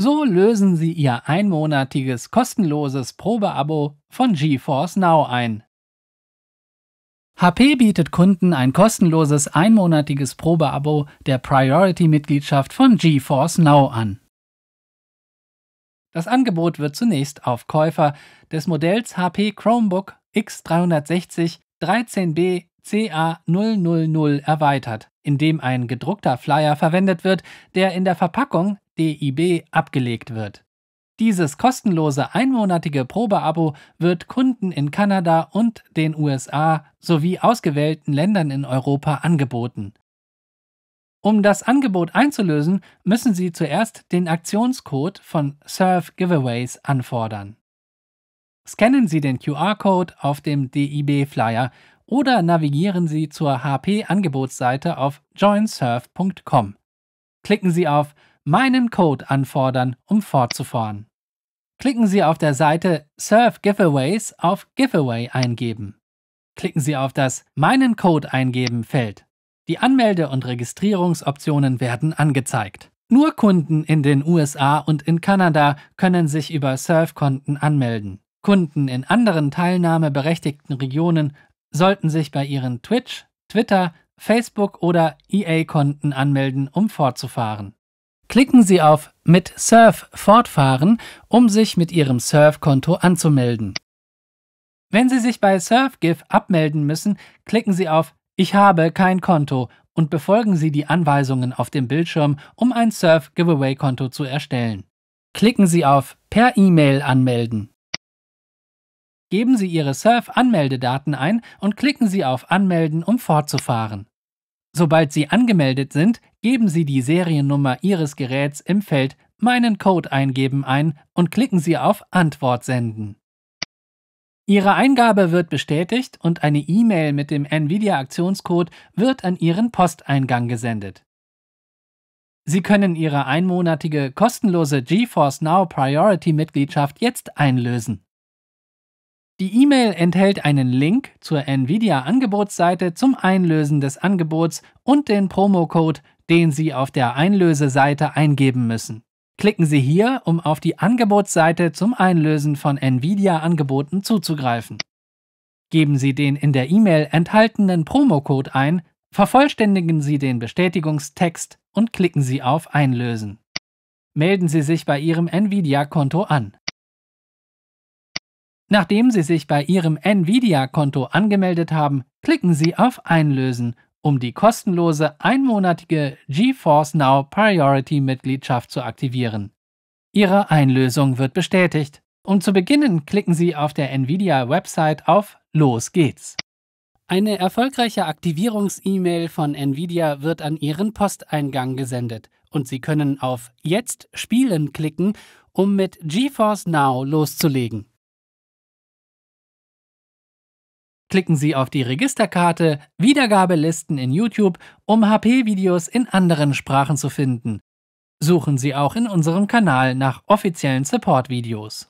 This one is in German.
So lösen Sie Ihr einmonatiges kostenloses Probeabo von GeForce Now ein. HP bietet Kunden ein kostenloses einmonatiges Probeabo der Priority-Mitgliedschaft von GeForce Now an. Das Angebot wird zunächst auf Käufer des Modells HP Chromebook X360 13B CA000 erweitert, indem ein gedruckter Flyer verwendet wird, der in der Verpackung DIB abgelegt wird. Dieses kostenlose einmonatige Probeabo wird Kunden in Kanada und den USA sowie ausgewählten Ländern in Europa angeboten. Um das Angebot einzulösen, müssen Sie zuerst den Aktionscode von Surf Giveaways anfordern. Scannen Sie den QR-Code auf dem DIB-Flyer oder navigieren Sie zur HP-Angebotsseite auf joinsurf.com. Klicken Sie auf meinen Code anfordern, um fortzufahren. Klicken Sie auf der Seite Surf Giveaways auf Giveaway eingeben. Klicken Sie auf das Meinen Code eingeben Feld. Die Anmelde- und Registrierungsoptionen werden angezeigt. Nur Kunden in den USA und in Kanada können sich über Surf-Konten anmelden. Kunden in anderen teilnahmeberechtigten Regionen sollten sich bei ihren Twitch, Twitter, Facebook oder EA-Konten anmelden, um fortzufahren. Klicken Sie auf Mit Surf fortfahren, um sich mit Ihrem Surf-Konto anzumelden. Wenn Sie sich bei SurfGIF abmelden müssen, klicken Sie auf Ich habe kein Konto und befolgen Sie die Anweisungen auf dem Bildschirm, um ein Surf-Giveaway-Konto zu erstellen. Klicken Sie auf Per E-Mail anmelden. Geben Sie Ihre Surf-Anmeldedaten ein und klicken Sie auf Anmelden, um fortzufahren. Sobald Sie angemeldet sind, geben Sie die Seriennummer Ihres Geräts im Feld Meinen Code eingeben ein und klicken Sie auf Antwort senden. Ihre Eingabe wird bestätigt und eine E-Mail mit dem NVIDIA-Aktionscode wird an Ihren Posteingang gesendet. Sie können Ihre einmonatige kostenlose GeForce Now Priority-Mitgliedschaft jetzt einlösen. Die E-Mail enthält einen Link zur Nvidia-Angebotsseite zum Einlösen des Angebots und den Promocode, den Sie auf der Einlöseseite eingeben müssen. Klicken Sie hier, um auf die Angebotsseite zum Einlösen von Nvidia-Angeboten zuzugreifen. Geben Sie den in der E-Mail enthaltenen Promocode ein, vervollständigen Sie den Bestätigungstext und klicken Sie auf Einlösen. Melden Sie sich bei Ihrem Nvidia-Konto an. Nachdem Sie sich bei Ihrem Nvidia-Konto angemeldet haben, klicken Sie auf Einlösen, um die kostenlose einmonatige GeForce Now Priority-Mitgliedschaft zu aktivieren. Ihre Einlösung wird bestätigt. Um zu beginnen, klicken Sie auf der Nvidia-Website auf Los geht's. Eine erfolgreiche Aktivierungs-E-Mail von Nvidia wird an Ihren Posteingang gesendet und Sie können auf Jetzt spielen klicken, um mit GeForce Now loszulegen. klicken Sie auf die Registerkarte Wiedergabelisten in YouTube, um HP-Videos in anderen Sprachen zu finden. Suchen Sie auch in unserem Kanal nach offiziellen Support-Videos.